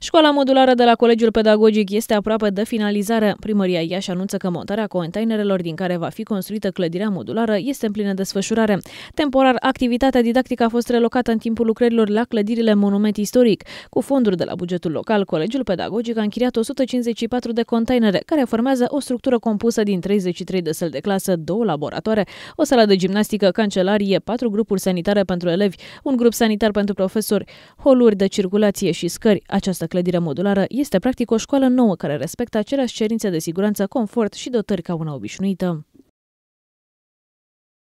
Școala modulară de la Colegiul Pedagogic este aproape de finalizare. Primăria Iași anunță că montarea containerelor din care va fi construită clădirea modulară este în plină desfășurare. Temporar, activitatea didactică a fost relocată în timpul lucrărilor la clădirile Monument Istoric. Cu fonduri de la bugetul local, Colegiul Pedagogic a închiriat 154 de containere, care formează o structură compusă din 33 de săli de clasă, două laboratoare, o sală de gimnastică, cancelarie, patru grupuri sanitare pentru elevi, un grup sanitar pentru profesori, holuri de circulație și scări. Această clădire modulară este practic o școală nouă care respectă aceleași cerințe de siguranță, confort și dotări ca una obișnuită.